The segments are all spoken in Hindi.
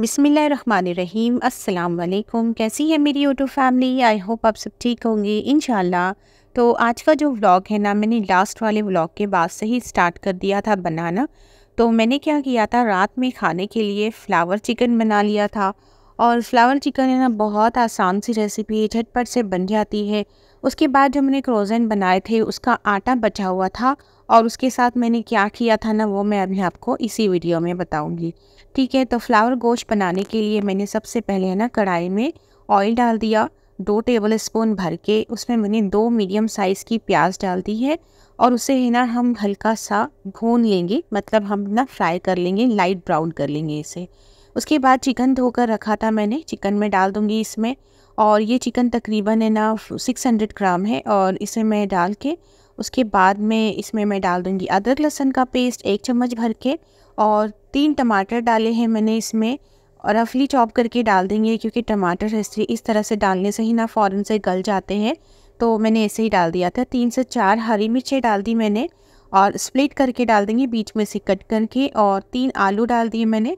बिसमीम् अल्लाम कैसी है मेरी यूट्यूब फैमिली आई होप आप सब ठीक होंगे इन तो आज का जो व्लॉग है ना मैंने लास्ट वाले व्लॉग के बाद से ही स्टार्ट कर दिया था बनाना तो मैंने क्या किया था रात में खाने के लिए फ़्लावर चिकन बना लिया था और फ्लावर चिकन है ना बहुत आसान सी रेसिपी है झटपट से बन जाती है उसके बाद जो मैंने क्रोजन बनाए थे उसका आटा बचा हुआ था और उसके साथ मैंने क्या किया था ना वो मैं अभी आपको इसी वीडियो में बताऊंगी ठीक है तो फ्लावर गोश्त बनाने के लिए मैंने सबसे पहले है ना कढ़ाई में ऑयल डाल दिया दो टेबल स्पून भर के उसमें मैंने दो मीडियम साइज़ की प्याज डाल दी है और उसे है ना हम हल्का सा भून लेंगे मतलब हम ना फ्राई कर लेंगे लाइट ब्राउन कर लेंगे इसे उसके बाद चिकन धोकर रखा था मैंने चिकन में डाल दूँगी इसमें और ये चिकन तकरीबन है ना 600 ग्राम है और इसे मैं डाल के उसके बाद में इसमें मैं डाल दूँगी अदरक लहसन का पेस्ट एक चम्मच भर के और तीन टमाटर डाले हैं मैंने इसमें और रफली चॉप करके डाल देंगे क्योंकि टमाटर हिस्ट्री इस तरह से डालने से ही ना फ़ौरन से गल जाते हैं तो मैंने ऐसे ही डाल दिया था तीन से चार हरी मिर्चें डाल दी मैंने और स्प्लिट करके डाल देंगे बीच में से कट करके और तीन आलू डाल दिए मैंने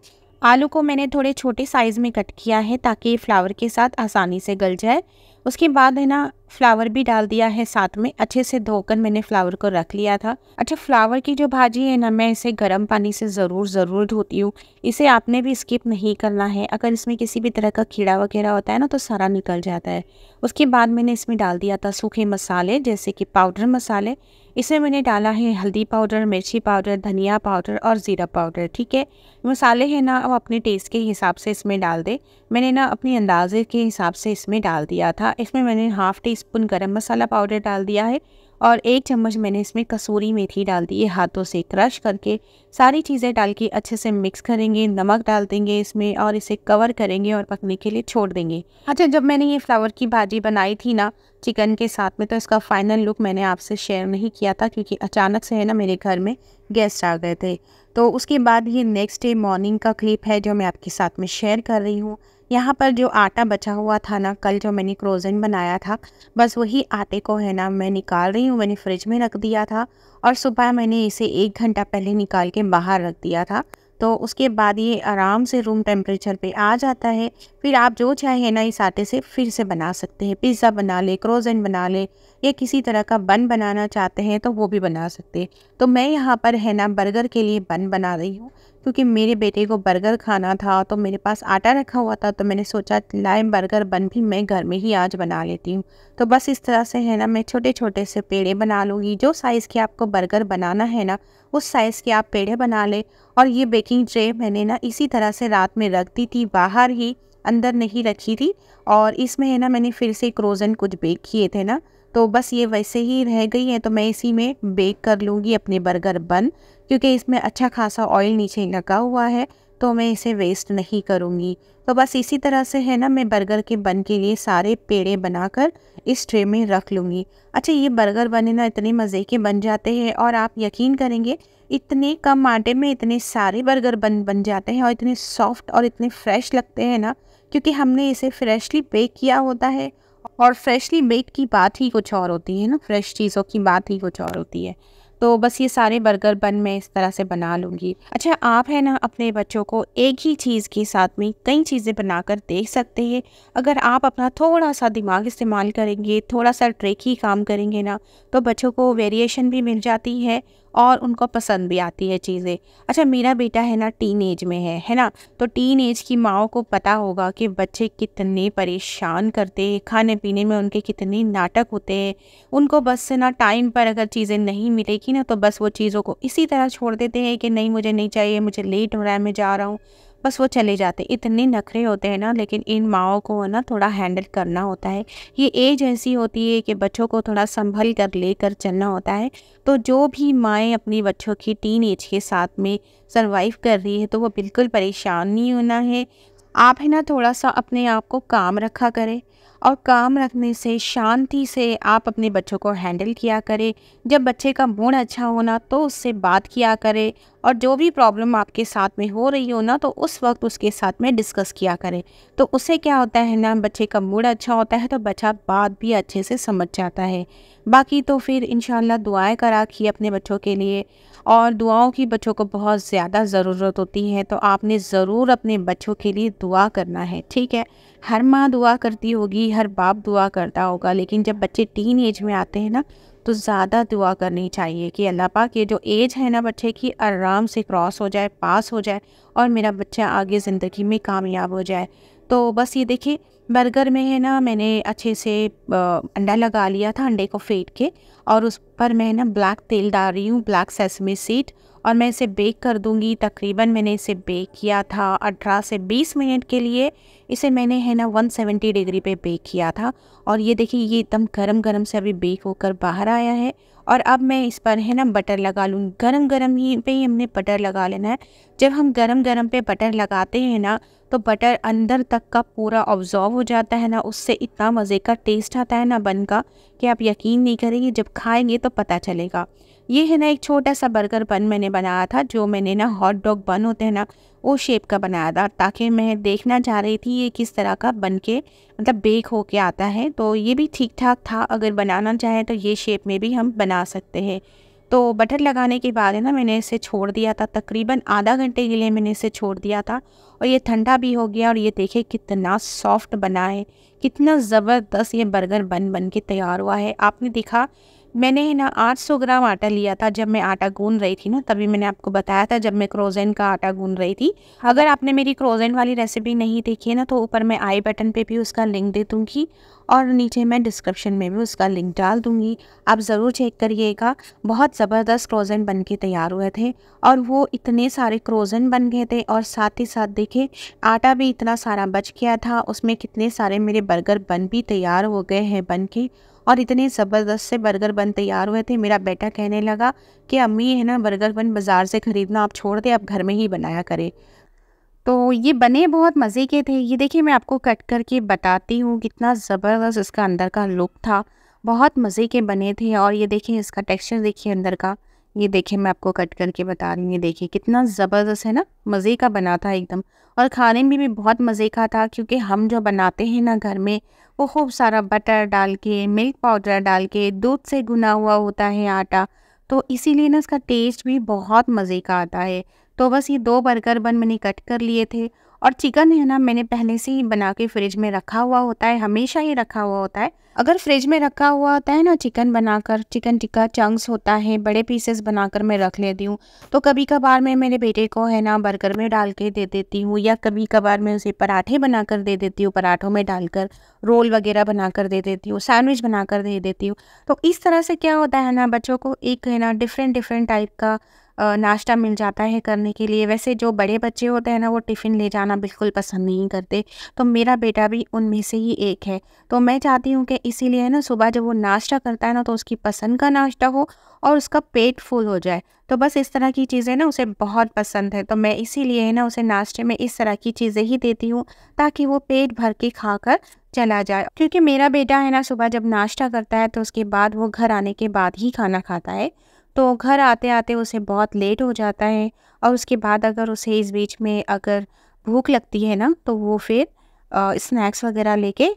आलू को मैंने थोड़े छोटे साइज़ में कट किया है ताकि फ्लावर के साथ आसानी से गल जाए उसके बाद है ना फ्लावर भी डाल दिया है साथ में अच्छे से धोकर मैंने फ्लावर को रख लिया था अच्छा फ्लावर की जो भाजी है ना मैं इसे गर्म पानी से ज़रूर ज़रूर धोती हूँ इसे आपने भी स्किप नहीं करना है अगर इसमें किसी भी तरह का कीड़ा वगैरह होता है ना तो सारा निकल जाता है उसके बाद मैंने इसमें डाल दिया था सूखे मसाले जैसे कि पाउडर मसाले इसमें मैंने डाला है हल्दी पाउडर मिर्ची पाउडर धनिया पाउडर और ज़ीरा पाउडर ठीक है मसाले हैं ना वो अपने टेस्ट के हिसाब से इसमें डाल दें मैंने ना अपने अंदाजे के हिसाब से इसमें डाल दिया था इसमें मैंने हाफ़ टी स्पून गर्म मसाला पाउडर डाल दिया है और एक चम्मच मैंने इसमें कसूरी मेथी डाल दी है हाथों से क्रश करके सारी चीज़ें डाल के अच्छे से मिक्स करेंगे नमक डाल देंगे इसमें और इसे कवर करेंगे और पकने के लिए छोड़ देंगे अच्छा जब मैंने ये फ्लावर की भाजी बनाई थी ना चिकन के साथ में तो इसका फाइनल लुक मैंने आपसे शेयर नहीं किया था क्योंकि अचानक से है ना मेरे घर में गेस्ट आ गए थे तो उसके बाद ये नेक्स्ट डे मॉर्निंग का क्लिप है जो मैं आपके साथ में शेयर कर रही हूँ यहाँ पर जो आटा बचा हुआ था ना कल जो मैंने क्रोजन बनाया था बस वही आटे को है ना मैं निकाल रही हूँ मैंने फ्रिज में रख दिया था और सुबह मैंने इसे एक घंटा पहले निकाल के बाहर रख दिया था तो उसके बाद ये आराम से रूम टेम्परेचर पे आ जाता है फिर आप जो चाहे ना इस आटे से फिर से बना सकते हैं पिज़्ज़ा बना ले क्रोजन बना ले या किसी तरह का बन बनाना चाहते हैं तो वो भी बना सकते हैं तो मैं यहाँ पर है ना बर्गर के लिए बन बना रही हूँ क्योंकि मेरे बेटे को बर्गर खाना था तो मेरे पास आटा रखा हुआ था तो मैंने सोचा लाए बर्गर बन भी मैं घर में ही आज बना लेती हूँ तो बस इस तरह से है ना मैं छोटे छोटे से पेड़े बना लूँगी जो साइज़ के आपको बर्गर बनाना है ना उस साइज़ के आप पेड़े बना लें और ये बेकिंग ट्रे मैंने ना इसी तरह से रात में रख दी थी बाहर ही अंदर नहीं रखी थी और इसमें है ना मैंने फिर से क्रोजन कुछ बेक किए थे ना तो बस ये वैसे ही रह गई है तो मैं इसी में बेक कर लूँगी अपने बर्गर बन क्योंकि इसमें अच्छा खासा ऑयल नीचे लगा हुआ है तो मैं इसे वेस्ट नहीं करूँगी तो बस इसी तरह से है ना मैं बर्गर के बन के लिए सारे पेड़े बनाकर इस ट्रे में रख लूँगी अच्छा ये बर्गर बने ना इतने मज़े के बन जाते हैं और आप यकीन करेंगे इतने कम आटे में इतने सारे बर्गर बन बन जाते हैं और इतने सॉफ्ट और इतने फ्रेश लगते हैं ना क्योंकि हमने इसे फ्रेशली बेक किया होता है और फ्रेशली मेड की बात ही कुछ और होती है ना फ्रेश चीज़ों की बात ही कुछ और होती है तो बस ये सारे बर्गर बन मैं इस तरह से बना लूँगी अच्छा आप है ना अपने बच्चों को एक ही चीज़ के साथ में कई चीज़ें बनाकर देख सकते हैं अगर आप अपना थोड़ा सा दिमाग इस्तेमाल करेंगे थोड़ा सा ट्रेक ही काम करेंगे ना तो बच्चों को वेरिएशन भी मिल जाती है और उनको पसंद भी आती है चीज़ें अच्छा मेरा बेटा है ना टीन एज में है है ना तो टीन एज की माओ को पता होगा कि बच्चे कितने परेशान करते हैं खाने पीने में उनके कितने नाटक होते हैं उनको बस से ना टाइम पर अगर चीज़ें नहीं मिलेगी ना तो बस वो चीज़ों को इसी तरह छोड़ देते हैं कि नहीं मुझे नहीं चाहिए मुझे लेट हो रहा है मैं जा रहा हूँ बस वो चले जाते इतने नखरे होते हैं ना लेकिन इन माओ को ना थोड़ा हैंडल करना होता है ये एज ऐसी होती है कि बच्चों को थोड़ा संभल कर लेकर चलना होता है तो जो भी माएँ अपनी बच्चों की टीन एज के साथ में सर्वाइव कर रही है तो वो बिल्कुल परेशान नहीं होना है आप है ना थोड़ा सा अपने आप को काम रखा करें और काम रखने से शांति से आप अपने बच्चों को हैंडल किया करें जब बच्चे का मूड अच्छा होना तो उससे बात किया करें और जो भी प्रॉब्लम आपके साथ में हो रही हो ना तो उस वक्त उसके साथ में डिस्कस किया करें तो उससे क्या होता है ना बच्चे का मूड अच्छा होता है तो बच्चा बात भी अच्छे से समझ जाता है बाकी तो फिर इन दुआएं करा की अपने बच्चों के लिए और दुआओं की बच्चों को बहुत ज़्यादा ज़रूरत होती है तो आपने ज़रूर अपने बच्चों के लिए दुआ करना है ठीक है हर माँ दुआ करती होगी हर बाप दुआ करता होगा लेकिन जब बच्चे टीन एज में आते हैं ना तो ज़्यादा दुआ करनी चाहिए कि अल्लाह पाक ये जो एज है ना बच्चे की आराम से क्रॉस हो जाए पास हो जाए और मेरा बच्चा आगे ज़िंदगी में कामयाब हो जाए तो बस ये देखिए बर्गर में है ना मैंने अच्छे से अंडा लगा लिया था अंडे को फेंट के और उस पर मैं ना ब्लैक तेल डाल रही हूँ ब्लैक सेसमी सीड और मैं इसे बेक कर दूँगी तकरीबन मैंने इसे बेक किया था 18 से 20 मिनट के लिए इसे मैंने है ना 170 डिग्री पे बेक किया था और ये देखिए ये एकदम गरम गरम से अभी बेक होकर बाहर आया है और अब मैं इस पर है ना बटर लगा लूँ गरम गरम ही पे ही हमने बटर लगा लेना है जब हम गरम गरम पे बटर लगाते हैं ना तो बटर अंदर तक का पूरा ऑब्जॉर्व हो जाता है ना उससे इतना मज़े का टेस्ट आता है ना बन का कि आप यकीन नहीं करेंगे जब खाएंगे तो पता चलेगा ये है ना एक छोटा सा बर्गर बन मैंने बनाया था जो मैंने ना हॉट डॉग बन होते हैं ना वो शेप का बनाया था ताकि मैं देखना चाह रही थी ये किस तरह का बन के मतलब बेक हो के आता है तो ये भी ठीक ठाक था अगर बनाना चाहें तो ये शेप में भी हम बना सकते हैं तो बटर लगाने के बाद है ना मैंने इसे छोड़ दिया था तकरीबन आधा घंटे के लिए मैंने इसे छोड़ दिया था और ये ठंडा भी हो गया और ये देखे कितना सॉफ्ट बना है कितना ज़बरदस्त ये बर्गर बन बन के तैयार हुआ है आपने देखा मैंने है ना 800 ग्राम आटा लिया था जब मैं आटा गून रही थी ना तभी मैंने आपको बताया था जब मैं क्रोजेन का आटा गून रही थी अगर आपने मेरी क्रोजेन वाली रेसिपी नहीं देखी है ना तो ऊपर मैं आई बटन पे भी उसका लिंक दे दूँगी और नीचे मैं डिस्क्रिप्शन में भी उसका लिंक डाल दूँगी आप ज़रूर चेक करिएगा बहुत ज़बरदस्त क्रोजन बन के तैयार हुए थे और वो इतने सारे क्रोजन बन गए थे और साथ ही साथ देखे आटा भी इतना सारा बच गया था उसमें कितने सारे मेरे बर्गर बन भी तैयार हो गए हैं बन के और इतने ज़बरदस्त से बर्गर बन तैयार हुए थे मेरा बेटा कहने लगा कि अम्मी है ना बर्गर बन बाज़ार से ख़रीदना आप छोड़ दें आप घर में ही बनाया करें तो ये बने बहुत मज़े के थे ये देखिए मैं आपको कट करके बताती हूँ कितना ज़बरदस्त इसका अंदर का लुक था बहुत मज़े के बने थे और ये देखिए इसका टेक्सचर देखिए अंदर का ये देखिए मैं आपको कट करके बता रही हूँ ये देखिए कितना ज़बरदस्त है ना मज़े का बना था एकदम और खाने में भी बहुत मज़े का था क्योंकि हम जो बनाते हैं ना घर में वो खूब सारा बटर डाल के मिल्क पाउडर डाल के दूध से गुना हुआ होता है आटा तो इसीलिए ना इसका टेस्ट भी बहुत मज़े का आता है तो बस ये दो बर्गर बन मैंने कट कर लिए थे और चिकन है ना मैंने पहले से ही बना के फ्रिज में रखा हुआ होता है हमेशा ही रखा हुआ होता है अगर फ्रिज में रखा हुआ होता है ना चिकन बनाकर चिकन टिक्का चंक्स होता है बड़े पीसेस बनाकर मैं रख लेती हूँ तो कभी कभार मैं मेरे बेटे को है ना बर्गर में डाल के दे देती हूँ या कभी कभार मैं उसे पराठे बनाकर दे देती हूँ पराठों में डालकर रोल वगैरह बनाकर दे देती हूँ सैंडविच बनाकर दे देती हूँ तो इस तरह से क्या होता है ना बच्चों को एक है ना डिफरेंट डिफरेंट टाइप का नाश्ता मिल जाता है करने के लिए वैसे जो बड़े बच्चे होते हैं ना वो टिफ़िन ले जाना बिल्कुल पसंद नहीं करते तो मेरा बेटा भी उनमें से ही एक है तो मैं चाहती हूँ कि इसीलिए ना सुबह जब वो नाश्ता करता है ना तो उसकी पसंद का नाश्ता हो और उसका पेट फुल हो जाए तो बस इस तरह की चीज़ें ना उसे बहुत पसंद है तो मैं इसीलिए है ना उसे नाश्ते में इस तरह की चीज़ें ही देती हूँ ताकि वो पेट भर के खाकर चला जाए क्योंकि मेरा बेटा है ना सुबह जब नाश्ता करता है तो उसके बाद वो घर आने के बाद ही खाना खाता है तो घर आते आते उसे बहुत लेट हो जाता है और उसके बाद अगर उसे इस बीच में अगर भूख लगती है ना तो वो फिर स्नैक्स वगैरह लेके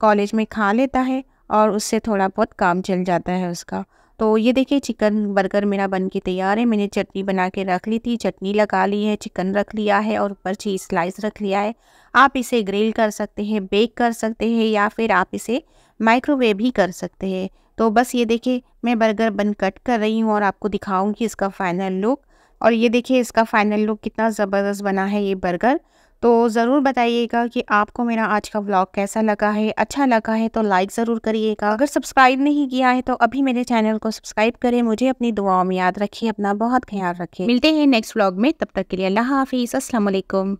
कॉलेज में खा लेता है और उससे थोड़ा बहुत काम चल जाता है उसका तो ये देखिए चिकन बर्गर मेरा बन के तैयार है मैंने चटनी बना के रख ली थी चटनी लगा ली है चिकन रख लिया है और ऊपर चीज़ स्लाइस रख लिया है आप इसे ग्रिल कर सकते हैं बेक कर सकते हैं या फिर आप इसे माइक्रोवेव ही कर सकते हैं तो बस ये देखिए मैं बर्गर बन कट कर रही हूँ और आपको दिखाऊंगी इसका फाइनल लुक और ये देखिए इसका फाइनल लुक कितना ज़बरदस्त बना है ये बर्गर तो ज़रूर बताइएगा कि आपको मेरा आज का व्लॉग कैसा लगा है अच्छा लगा है तो लाइक ज़रूर करिएगा अगर सब्सक्राइब नहीं किया है तो अभी मेरे चैनल को सब्सक्राइब करें मुझे अपनी दुआओं में याद रखिए अपना बहुत ख्याल रखें मिलते हैं नेक्स्ट व्लॉग में तब तक के लिए अल्लाह हाफिज़ असलम